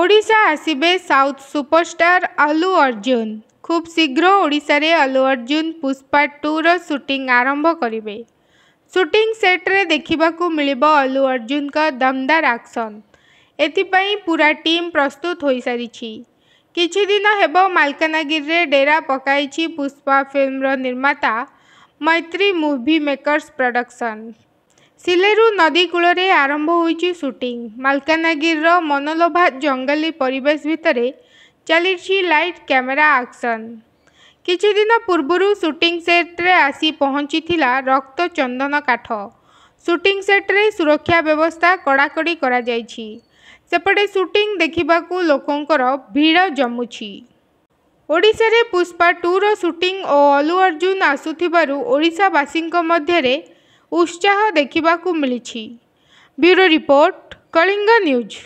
ଓଡ଼ିଶା ଆସିବେ south superstar Allu Arjun ଖୁବ୍ ଶୀଘ୍ର ଓଡ଼ିଶାରେ ଅଲ୍ଲୁ ଅର୍ଜୁନ ପୁଷ୍ପା ଟୁର ସୁଟିଂ ଆରମ୍ଭ କରିବେ ସୁଟିଂ ସେଟ୍ରେ ଦେଖିବାକୁ ମିଳିବ ଅଲ୍ଲୁ ଅର୍ଜୁନଙ୍କ ଦମଦାର ଆକ୍ସନ୍ ଏଥିପାଇଁ ପୁରା ଟିମ୍ ପ୍ରସ୍ତୁତ ହୋଇସାରିଛି କିଛିଦିନ ହେବ ମାଲକାନଗିରିରେ ଡେରା ପକାଇଛି ପୁଷ୍ପା ଫିଲ୍ମର ନିର୍ମାତା Mythri movie makers production Sileru ନଦୀ କୂଳରେ ଆରମ୍ଭ ହୋଇଛି ସୁଟିଂ ମାଲକାନଗିରିର ମନଲୋଭା ଜଙ୍ଗଲୀ ପରିବେଶ ଭିତରେ ଚାଲିଛି ଲାଇଟ୍ କ୍ୟାମେରା ଆକ୍ସନ୍ କିଛିଦିନ ପୂର୍ବରୁ ସୁଟିଂ ସେଟ୍ରେ ଆସି ପହଞ୍ଚିଥିଲା ରକ୍ତ ଚନ୍ଦନ କାଠ ସୁଟିଂ ସେଟ୍ରେ ସୁରକ୍ଷା ବ୍ୟବସ୍ଥା କଡ଼ାକଡ଼ି କରାଯାଇଛି ସେପଟେ ସୁଟିଂ ଦେଖିବାକୁ ଲୋକଙ୍କର ଭିଡ଼ ଜମୁଛି ଓଡ଼ିଶାରେ ପୁଷ୍ପା ଟୁର ସୁଟିଂ ଓ ଅଲ୍ଲୁ ଅର୍ଜୁନ ଆସୁଥିବାରୁ ଓଡ଼ିଶାବାସୀଙ୍କ ମଧ୍ୟରେ उत्साह देखा मिली ब्यूरो रिपोर्ट कलिंग न्यूज